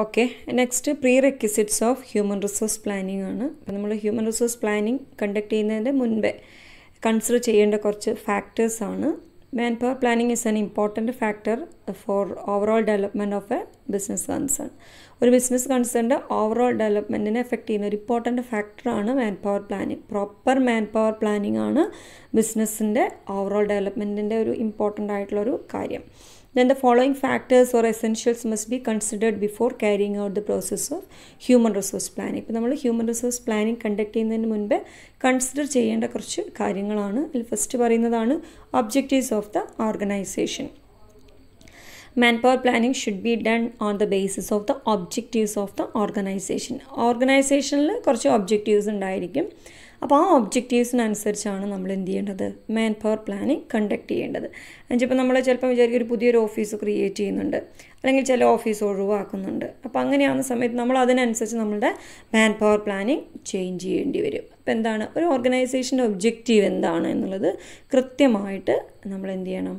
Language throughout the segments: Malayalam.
Okay next prerequisites of human resource planning ആണ് അപ്പോൾ നമ്മൾ ഹ്യൂമൻ റിസോഴ്സ് പ്ലാനിങ് കണ്ടക്ട് ചെയ്യുന്നതിൻ്റെ മുൻപേ കൺസിഡർ ചെയ്യേണ്ട കുറച്ച് ആണ് manpower planning is an important factor for overall development of a business concern ഒരു ബിസിനസ് കൺസേണിൻ്റെ ഓവറോൾ ഡെവലപ്മെൻറ്റിനെ എഫക്റ്റ് ചെയ്യുന്ന ഒരു ഇമ്പോർട്ടൻറ്റ് ഫാക്ടറാണ് manpower planning proper manpower planning ആണ് ബിസിനസ്സിൻ്റെ ഓവറോൾ ഡെവലപ്മെൻറ്റിൻ്റെ ഒരു ഇമ്പോർട്ടൻ്റ് ആയിട്ടുള്ളൊരു കാര്യം Then the following factors or essentials must be considered before carrying out the process of human resource planning ഇപ്പോൾ നമ്മൾ ഹ്യൂമൻ റിസോഴ്സ് പ്ലാനിങ് കണ്ടക്ട് ചെയ്യുന്നതിന് മുൻപ് കൺസിഡർ ചെയ്യേണ്ട കുറച്ച് കാര്യങ്ങളാണ് അതിൽ ഫസ്റ്റ് പറയുന്നതാണ് objectives of the organisation manpower planning should be done on the basis of the objectives of the organization ഓർഗനൈസേഷനിൽ കുറച്ച് ഒബ്ജക്റ്റീവ്സ് ഉണ്ടായിരിക്കും അപ്പോൾ ആ ഒബ്ജക്റ്റീവ്സിനനുസരിച്ചാണ് നമ്മൾ എന്ത് ചെയ്യേണ്ടത് മാൻ പവർ പ്ലാനിങ് കണ്ടക്ട് ചെയ്യേണ്ടത് എന്നുവെച്ചപ്പോൾ നമ്മൾ ചിലപ്പോൾ വിചാരിക്കും ഒരു പുതിയൊരു ഓഫീസ് ക്രിയേറ്റ് ചെയ്യുന്നുണ്ട് അല്ലെങ്കിൽ ചില ഓഫീസ് ഒഴിവാക്കുന്നുണ്ട് അപ്പോൾ അങ്ങനെയാവുന്ന സമയത്ത് നമ്മൾ അതിനനുസരിച്ച് നമ്മളുടെ മാൻ പവർ പ്ലാനിങ് ചേഞ്ച് ചെയ്യേണ്ടി വരും അപ്പോൾ എന്താണ് ഒരു ഓർഗനൈസേഷൻ്റെ ഒബ്ജക്റ്റീവ് എന്താണ് എന്നുള്ളത് കൃത്യമായിട്ട് നമ്മൾ എന്ത് ചെയ്യണം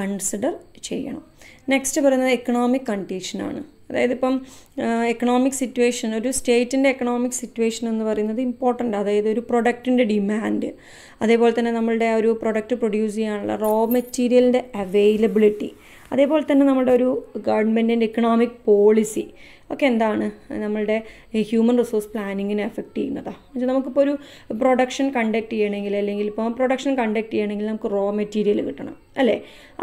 കൺസിഡർ ചെയ്യണം നെക്സ്റ്റ് പറയുന്നത് എക്കണോമിക് കണ്ടീഷനാണ് അതായത് ഇപ്പം എക്കണോമിക് സിറ്റുവേഷൻ ഒരു സ്റ്റേറ്റിൻ്റെ എക്കണോമിക് സിറ്റുവേഷൻ എന്ന് പറയുന്നത് ഇമ്പോർട്ടൻ്റ് അതായത് ഒരു പ്രൊഡക്റ്റിൻ്റെ ഡിമാൻഡ് അതേപോലെ തന്നെ നമ്മളുടെ ആ ഒരു പ്രൊഡക്റ്റ് പ്രൊഡ്യൂസ് ചെയ്യാനുള്ള റോ മെറ്റീരിയലിൻ്റെ അവൈലബിലിറ്റി അതേപോലെ തന്നെ നമ്മുടെ ഒരു ഗവൺമെൻറ്റിൻ്റെ ഇക്കണോമിക് പോളിസി ഒക്കെ എന്താണ് നമ്മളുടെ ഹ്യൂമൻ റിസോഴ്സ് പ്ലാനിങ്ങിനെ എഫക്റ്റ് ചെയ്യുന്നതാണ് എന്നുവെച്ചാൽ നമുക്കിപ്പോൾ ഒരു പ്രൊഡക്ഷൻ കണ്ടക്ട് ചെയ്യണമെങ്കിൽ അല്ലെങ്കിൽ ഇപ്പോൾ പ്രൊഡക്ഷൻ കണ്ടക്ട് ചെയ്യണമെങ്കിൽ നമുക്ക് റോ മെറ്റീരിയൽ കിട്ടണം അല്ലേ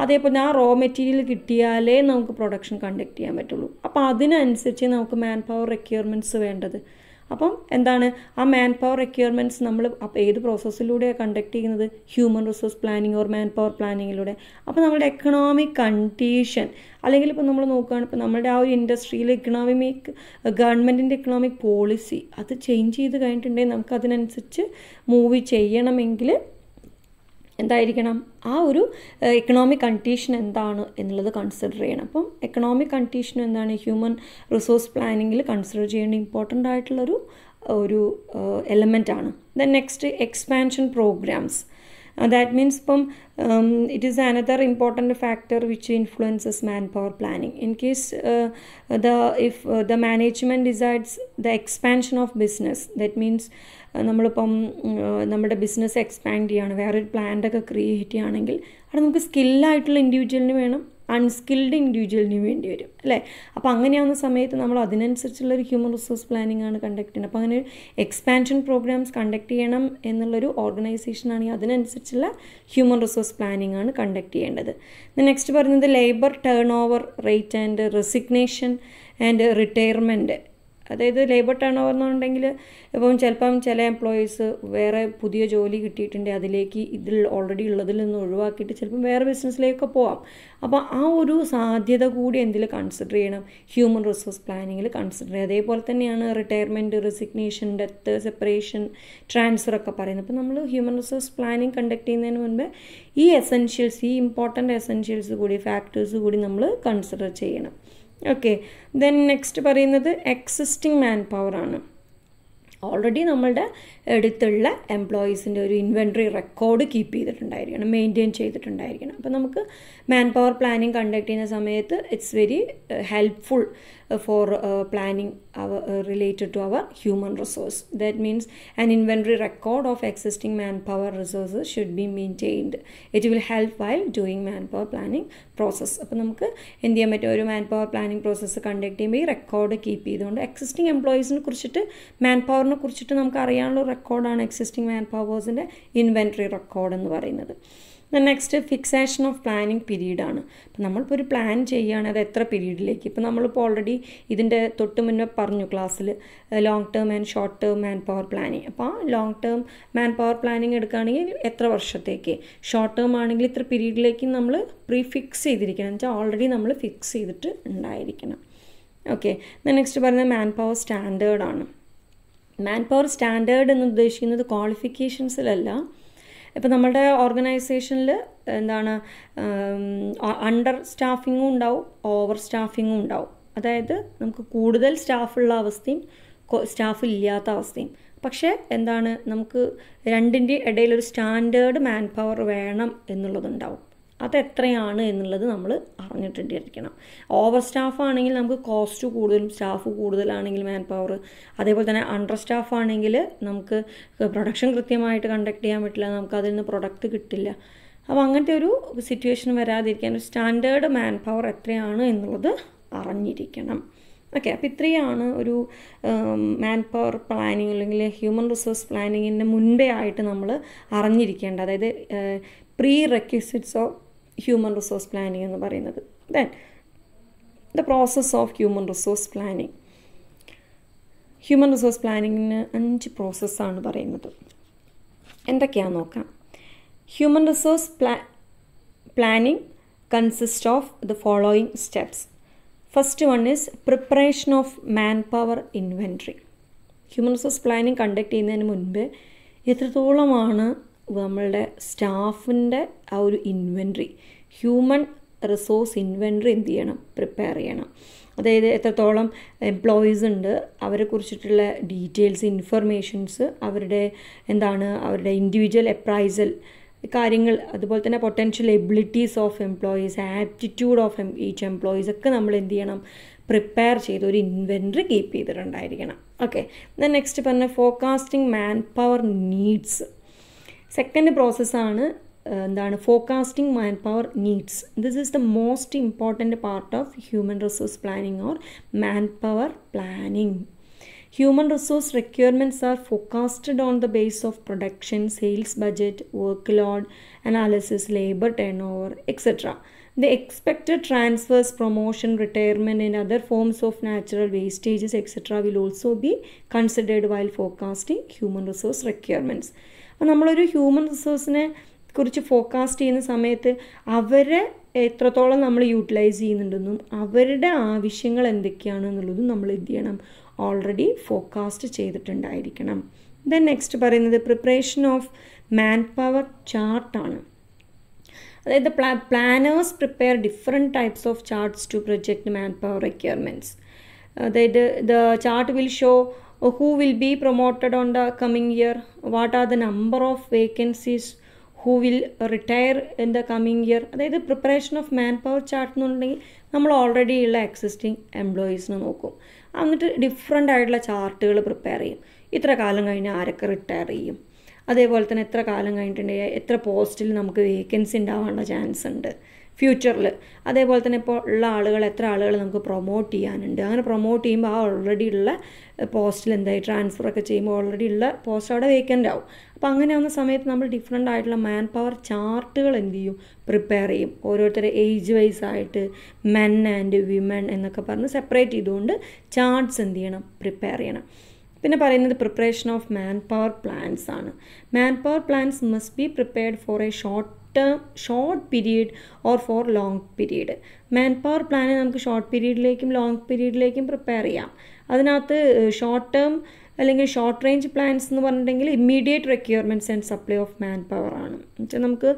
അതേപോലെ ആ റോ മെറ്റീരിയൽ കിട്ടിയാലേ നമുക്ക് പ്രൊഡക്ഷൻ കണ്ടക്ട് ചെയ്യാൻ പറ്റുള്ളൂ അപ്പോൾ അതിനനുസരിച്ച് നമുക്ക് മാൻ പവർ റിക്വയർമെൻറ്റ്സ് വേണ്ടത് അപ്പം എന്താണ് ആ മാൻ പവർ റിക്വയർമെൻറ്റ്സ് നമ്മൾ ഏത് പ്രോസസ്സിലൂടെയാണ് കണ്ടക്ട് ചെയ്യുന്നത് human resource planning or manpower പ്ലാനിങ്ങിലൂടെ അപ്പോൾ നമ്മുടെ എക്കണോമിക് കണ്ടീഷൻ അല്ലെങ്കിൽ ഇപ്പോൾ നമ്മൾ നോക്കുകയാണ് ഇപ്പോൾ നമ്മുടെ ആ ഒരു ഇൻഡസ്ട്രിയിൽ ഇക്കണോമിക് ഗവൺമെൻറ്റിൻ്റെ ഇക്കണോമിക് പോളിസി അത് ചേഞ്ച് ചെയ്ത് കഴിഞ്ഞിട്ടുണ്ടെങ്കിൽ നമുക്ക് അതിനനുസരിച്ച് മൂവ് ചെയ്യണമെങ്കിൽ എന്തായിരിക്കണം ആ ഒരു എക്കണോമിക് കണ്ടീഷൻ എന്താണ് എന്നുള്ളത് കൺസിഡർ ചെയ്യണം അപ്പം എക്കണോമിക് കണ്ടീഷൻ എന്താണ് ഹ്യൂമൻ റിസോഴ്സ് പ്ലാനിങ്ങിൽ കൺസിഡർ ചെയ്യേണ്ട ഇമ്പോർട്ടൻ്റ് ആയിട്ടുള്ളൊരു ഒരു എലമെൻ്റ് ആണ് then next expansion programmes that means ഇപ്പം it is another important factor which influences manpower planning in case the if the management decides the expansion of business that means നമ്മളിപ്പം നമ്മുടെ ബിസിനസ് എക്സ്പാൻഡ് ചെയ്യാണ് വേറൊരു പ്ലാൻ്റൊക്കെ ക്രിയേറ്റ് ചെയ്യുകയാണെങ്കിൽ അവിടെ നമുക്ക് സ്കില്ലായിട്ടുള്ള ഇൻഡിവിജ്വലിന് വേണം അൺസ്കിൽഡ് ഇൻഡിവിജ്വലിന് വേണ്ടി വരും അല്ലേ അപ്പോൾ അങ്ങനെയാവുന്ന സമയത്ത് നമ്മൾ അതിനനുസരിച്ചുള്ള ഒരു ഹ്യൂമൻ റിസോഴ്സ് പ്ലാനിംഗ് ആണ് കണ്ടക്ട് ചെയ്യുന്നത് അപ്പോൾ അങ്ങനെ എക്സ്പാൻഷൻ പ്രോഗ്രാംസ് കണ്ടക്ട് ചെയ്യണം എന്നുള്ളൊരു ഓർഗനൈസേഷനാണെങ്കിൽ അതിനനുസരിച്ചുള്ള ഹ്യൂമൻ റിസോഴ്സ് പ്ലാനിംഗ് ആണ് കണ്ടക്ട് ചെയ്യേണ്ടത് നെക്സ്റ്റ് പറയുന്നത് labour turnover rate and resignation and retirement അതായത് ലേബർ ടേൺ ഓവർ എന്നുണ്ടെങ്കിൽ ഇപ്പം ചിലപ്പം ചില എംപ്ലോയീസ് വേറെ പുതിയ ജോലി കിട്ടിയിട്ടുണ്ട് അതിലേക്ക് ഇതിൽ ഓൾറെഡി ഉള്ളതിൽ നിന്ന് ഒഴിവാക്കിയിട്ട് ചിലപ്പം വേറെ ബിസിനസ്സിലേക്കൊക്കെ പോകാം അപ്പോൾ ആ ഒരു സാധ്യത കൂടി എന്തിൽ കൺസിഡർ ചെയ്യണം ഹ്യൂമൻ റിസോഴ്സ് പ്ലാനിങ്ങിൽ കൺസിഡർ ചെയ്യുക അതേപോലെ തന്നെയാണ് retirement resignation death separation transfer ഒക്കെ പറയുന്നത് അപ്പോൾ നമ്മൾ ഹ്യൂമൻ റിസോഴ്സ് പ്ലാനിങ് കണ്ടക്ട് ചെയ്യുന്നതിന് മുൻപ് ഈ എസെൻഷ്യൽസ് ഈ ഇമ്പോർട്ടൻ്റ് എസെൻഷ്യൽസ് കൂടി ഫാക്ടേഴ്സ് കൂടി നമ്മൾ കൺസിഡർ ചെയ്യണം ഓക്കെ ദെൻ നെക്സ്റ്റ് പറയുന്നത് എക്സിസ്റ്റിംഗ് മാൻ പവർ ആണ് ഓൾറെഡി നമ്മളുടെ അടുത്തുള്ള എംപ്ലോയീസിൻ്റെ ഒരു ഇൻവെൻട്രി റെക്കോർഡ് കീപ്പ് ചെയ്തിട്ടുണ്ടായിരിക്കണം മെയിൻറ്റെയിൻ ചെയ്തിട്ടുണ്ടായിരിക്കണം അപ്പോൾ നമുക്ക് മാൻ പവർ പ്ലാനിങ് കണ്ടക്ട് ചെയ്യുന്ന സമയത്ത് it's very helpful for planning our, uh, related to our human resource. That means an inventory record of existing manpower resources should be maintained. It will help while doing manpower planning process. അപ്പോൾ നമുക്ക് എന്ത് ചെയ്യാൻ പറ്റും ഒരു മാൻപവർ പ്ലാനിങ് പ്രോസസ്സ് കണ്ടക്ട് ചെയ്യുമ്പോൾ ഈ റെക്കോർഡ് കീപ്പ് ചെയ്തുകൊണ്ട് എക്സിസ്റ്റിംഗ് എംപ്ലോയീസിനെ കുറിച്ചിട്ട് മാൻ പവറിനെ കുറിച്ചിട്ട് നമുക്ക് അറിയാനുള്ള റെക്കോർഡാണ് എക്സിസ്റ്റിംഗ് മാൻ പവേഴ്സിൻ്റെ ഇൻവെൻട്രി റെക്കോർഡ് എന്ന് പറയുന്നത് നെക്സ്റ്റ് ഫിക്സേഷൻ ഓഫ് പ്ലാനിങ് ആണ് അപ്പോൾ നമ്മളിപ്പോൾ ഒരു പ്ലാൻ ചെയ്യുകയാണ് അത് എത്ര പീരീഡിലേക്ക് ഇപ്പം നമ്മളിപ്പോൾ ഓൾറെഡി ഇതിൻ്റെ തൊട്ട് മുന്നേ പറഞ്ഞു ക്ലാസ്സിൽ long term and short term manpower planning അപ്പോൾ long term manpower planning എടുക്കുകയാണെങ്കിൽ എത്ര വർഷത്തേക്ക് ഷോർട്ട് ടേം ആണെങ്കിൽ ഇത്ര പീരീഡിലേക്ക് നമ്മൾ പ്രീഫിക്സ് ചെയ്തിരിക്കണം എന്ന് വെച്ചാൽ ഓൾറെഡി നമ്മൾ ഫിക്സ് ചെയ്തിട്ട് ഉണ്ടായിരിക്കണം ഓക്കെ നെക്സ്റ്റ് പറയുന്നത് മാൻ പവർ സ്റ്റാൻഡേർഡാണ് മാൻ പവർ സ്റ്റാൻഡേർഡ് എന്ന് ഉദ്ദേശിക്കുന്നത് ക്വാളിഫിക്കേഷൻസിലല്ല ഇപ്പം നമ്മുടെ ഓർഗനൈസേഷനിൽ എന്താണ് അണ്ടർ സ്റ്റാഫിങ്ങും ഉണ്ടാവും ഓവർ സ്റ്റാഫിങ്ങും ഉണ്ടാവും അതായത് നമുക്ക് കൂടുതൽ സ്റ്റാഫുള്ള അവസ്ഥയും സ്റ്റാഫ് ഇല്ലാത്ത അവസ്ഥയും പക്ഷേ എന്താണ് നമുക്ക് രണ്ടിൻ്റെ ഇടയിലൊരു സ്റ്റാൻഡേർഡ് മാൻ പവർ വേണം എന്നുള്ളതുണ്ടാവും അതെത്രയാണ് എന്നുള്ളത് നമ്മൾ അറിഞ്ഞിട്ടിരിക്കണം ഓവർ സ്റ്റാഫ് ആണെങ്കിൽ നമുക്ക് കോസ്റ്റ് കൂടുതലും സ്റ്റാഫ് കൂടുതലാണെങ്കിൽ മാൻ പവർ അതേപോലെ തന്നെ അണ്ടർ സ്റ്റാഫ് ആണെങ്കിൽ നമുക്ക് പ്രൊഡക്ഷൻ കൃത്യമായിട്ട് കണ്ടക്ട് ചെയ്യാൻ പറ്റില്ല നമുക്ക് അതിൽ നിന്ന് പ്രൊഡക്റ്റ് കിട്ടില്ല അപ്പോൾ അങ്ങനത്തെ ഒരു സിറ്റുവേഷൻ വരാതിരിക്കാൻ ഒരു സ്റ്റാൻഡേർഡ് മാൻ പവർ എത്രയാണ് എന്നുള്ളത് അറിഞ്ഞിരിക്കണം ഓക്കെ അപ്പോൾ ഇത്രയാണ് ഒരു മാൻ പവർ പ്ലാനിങ് അല്ലെങ്കിൽ ഹ്യൂമൻ റിസോഴ്സ് പ്ലാനിങ്ങിൻ്റെ മുൻപേ ആയിട്ട് നമ്മൾ അറിഞ്ഞിരിക്കേണ്ടത് അതായത് pre of human resource planning എന്ന് പറയുന്നത് then the process of human resource planning human resource പ്ലാനിങ്ങിന് അഞ്ച് പ്രോസസ്സാണ് പറയുന്നത് എന്തൊക്കെയാണെന്ന് നോക്കാം human resource pla planning consist of the following steps first one is preparation of manpower inventory human resource planning conduct ചെയ്യുന്നതിന് മുൻപ് എത്രത്തോളമാണ് നമ്മളുടെ സ്റ്റാഫിൻ്റെ ആ ഒരു ഇൻവെൻട്രി ഹ്യൂമൻ റിസോഴ്സ് ഇൻവെൻട്രി എന്ത് ചെയ്യണം പ്രിപ്പയർ ചെയ്യണം അതായത് എത്രത്തോളം എംപ്ലോയീസ് ഉണ്ട് അവരെ കുറിച്ചിട്ടുള്ള ഡീറ്റെയിൽസ് ഇൻഫർമേഷൻസ് അവരുടെ എന്താണ് അവരുടെ ഇൻഡിവിജ്വൽ അപ്രൈസൽ കാര്യങ്ങൾ അതുപോലെ തന്നെ potential abilities of employees aptitude of each employees ഒക്കെ നമ്മൾ എന്ത് ചെയ്യണം പ്രിപ്പയർ ചെയ്ത് ഒരു ഇൻവെൻട്രി കീപ്പ് ചെയ്തിട്ടുണ്ടായിരിക്കണം ഓക്കെ ദെൻ നെക്സ്റ്റ് പറഞ്ഞ forecasting manpower needs second പ്രോസസ്സാണ് എന്താണ് forecasting manpower needs this is the most important part of human resource planning or manpower planning human resource requirements are forecasted on the base of production sales budget workload analysis labour turnover etcetera the expected transfers promotion retirement and other forms of natural wastages, etc., will also be considered while forecasting human resource requirements. അപ്പോൾ നമ്മളൊരു ഹ്യൂമൻ റിസോഴ്സിനെ കുറിച്ച് ഫോക്കാസ്റ്റ് ചെയ്യുന്ന സമയത്ത് അവരെ എത്രത്തോളം നമ്മൾ യൂട്ടിലൈസ് ചെയ്യുന്നുണ്ടെന്നും അവരുടെ ആവശ്യങ്ങൾ എന്നുള്ളതും നമ്മൾ എന്ത് ചെയ്യണം ഓൾറെഡി ഫോക്കാസ്റ്റ് ചെയ്തിട്ടുണ്ടായിരിക്കണം ദെൻ നെക്സ്റ്റ് പറയുന്നത് പ്രിപ്പറേഷൻ ഓഫ് മാൻ പവർ ചാർട്ടാണ് അതായത് pla planners prepare different types of charts to project manpower requirements അതായത് the chart will show who will be promoted on the coming year what are the number of vacancies who will retire in the coming year അതായത് preparation of manpower chart എന്നുണ്ടെങ്കിൽ നമ്മൾ ഓൾറെഡി ഉള്ള എക്സിസ്റ്റിംഗ് എംപ്ലോയീസിനെ നോക്കും എന്നിട്ട് ഡിഫറെൻ്റ് ആയിട്ടുള്ള ചാർട്ടുകൾ പ്രിപ്പയർ ചെയ്യും ഇത്ര കാലം കഴിഞ്ഞ് ആരൊക്കെ റിട്ടയർ ചെയ്യും അതേപോലെ തന്നെ എത്ര കാലം കഴിഞ്ഞിട്ടുണ്ടെങ്കിൽ എത്ര പോസ്റ്റിൽ നമുക്ക് വേക്കൻസി ഉണ്ടാവാനുള്ള ചാൻസ് ഉണ്ട് ഫ്യൂച്ചറിൽ അതേപോലെ തന്നെ ഇപ്പോൾ ഉള്ള ആളുകൾ എത്ര ആളുകൾ നമുക്ക് പ്രൊമോട്ട് ചെയ്യാനുണ്ട് അങ്ങനെ പ്രൊമോട്ട് ചെയ്യുമ്പോൾ ആ ഓൾറെഡി ഉള്ള പോസ്റ്റിൽ എന്തായി ട്രാൻസ്ഫർ ഒക്കെ ചെയ്യുമ്പോൾ ഓൾറെഡി ഉള്ള പോസ്റ്റ് അവിടെ വേക്കൻ്റ് ആവും അപ്പോൾ അങ്ങനെ ആവുന്ന സമയത്ത് നമ്മൾ ഡിഫറെൻ്റ് ആയിട്ടുള്ള മാൻ പവർ ചാർട്ടുകൾ എന്ത് ചെയ്യും പ്രിപ്പയർ ചെയ്യും ഓരോരുത്തരെ ഏജ് വൈസ് ആയിട്ട് മെൻ ആൻഡ് വിമൻ എന്നൊക്കെ പറഞ്ഞ് സെപ്പറേറ്റ് ചെയ്തുകൊണ്ട് ചാർട്ട്സ് എന്ത് ചെയ്യണം പ്രിപ്പയർ ചെയ്യണം പിന്നെ പറയുന്നത് preparation of manpower plans ആണ് manpower plans must be prepared for a short term short period or for long period manpower plan നമുക്ക് ഷോർട്ട് പീരീഡിലേക്കും ലോങ് പീരീഡിലേക്കും പ്രിപ്പയർ ചെയ്യാം അതിനകത്ത് ഷോർട്ട് ടേം അല്ലെങ്കിൽ ഷോർട്ട് റേഞ്ച് പ്ലാൻസ് എന്ന് പറഞ്ഞിട്ടുണ്ടെങ്കിൽ immediate requirements and supply of manpower ആണ് എന്നുവെച്ചാൽ നമുക്ക്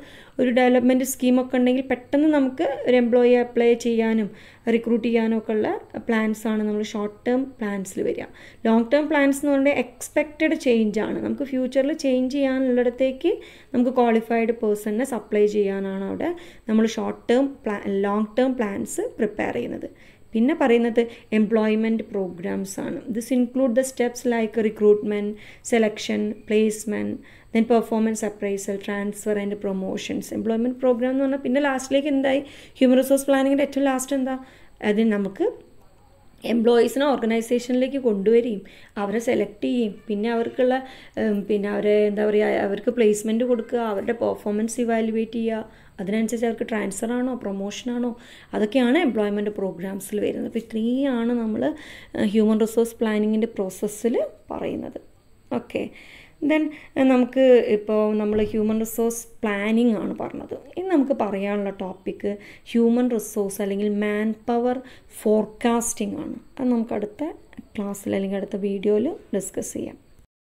ഒരു ഡെവലപ്മെൻറ്റ് സ്കീമൊക്കെ ഉണ്ടെങ്കിൽ പെട്ടെന്ന് നമുക്ക് ഒരു എംപ്ലോയി അപ്ലൈ ചെയ്യാനും റിക്രൂട്ട് ചെയ്യാനും ഒക്കെ ഉള്ള പ്ലാൻസ് ആണ് നമ്മൾ ഷോർട്ട് ടേം പ്ലാൻസിൽ വരിക ലോങ് ടേം പ്ലാൻസ് എന്ന് പറഞ്ഞാൽ എക്സ്പെക്റ്റഡ് ചേഞ്ച് ആണ് നമുക്ക് ഫ്യൂച്ചറിൽ ചേഞ്ച് ചെയ്യാനുള്ളിടത്തേക്ക് നമുക്ക് ക്വാളിഫൈഡ് പേഴ്സണിനെ സപ്ലൈ ചെയ്യാനാണ് അവിടെ നമ്മൾ short term pla long term plans prepare ചെയ്യുന്നത് പിന്നെ പറയുന്നത് എംപ്ലോയ്മെൻറ്റ് പ്രോഗ്രാംസ് ആണ് this include the steps like recruitment selection placement then performance appraisal transfer and promotions employment programme എന്ന് പറഞ്ഞാൽ പിന്നെ ലാസ്റ്റിലേക്ക് എന്തായി ഹ്യൂമൻ റിസോഴ്സ് പ്ലാനിങ്ങിൻ്റെ ഏറ്റവും ലാസ്റ്റ് എന്താ അതിന് നമുക്ക് എംപ്ലോയീസിനെ ഓർഗനൈസേഷനിലേക്ക് കൊണ്ടുവരികയും അവരെ സെലക്ട് ചെയ്യുകയും പിന്നെ അവർക്കുള്ള പിന്നെ അവരെ എന്താ പറയുക അവർക്ക് പ്ലേസ്മെൻറ്റ് കൊടുക്കുക അവരുടെ പെർഫോമൻസ് ഇവാലുവേറ്റ് ചെയ്യുക അതിനനുസരിച്ച് അവർക്ക് ട്രാൻസ്ഫർ ആണോ പ്രൊമോഷൻ ആണോ അതൊക്കെയാണ് എംപ്ലോയ്മെൻറ്റ് പ്രോഗ്രാംസിൽ വരുന്നത് അപ്പോൾ ഇത്രയാണ് നമ്മൾ ഹ്യൂമൻ റിസോഴ്സ് പ്ലാനിങ്ങിൻ്റെ പ്രോസസ്സിൽ പറയുന്നത് ഓക്കെ ദെൻ നമുക്ക് ഇപ്പോൾ നമ്മൾ ഹ്യൂമൻ റിസോഴ്സ് പ്ലാനിങ് ആണ് പറഞ്ഞത് ഇനി നമുക്ക് പറയാനുള്ള ടോപ്പിക്ക് ഹ്യൂമൻ റിസോഴ്സ് അല്ലെങ്കിൽ മാൻ പവർ ഫോർകാസ്റ്റിംഗ് ആണ് അത് നമുക്ക് അടുത്ത ക്ലാസ്സിൽ അല്ലെങ്കിൽ അടുത്ത വീഡിയോയിൽ ഡിസ്കസ് ചെയ്യാം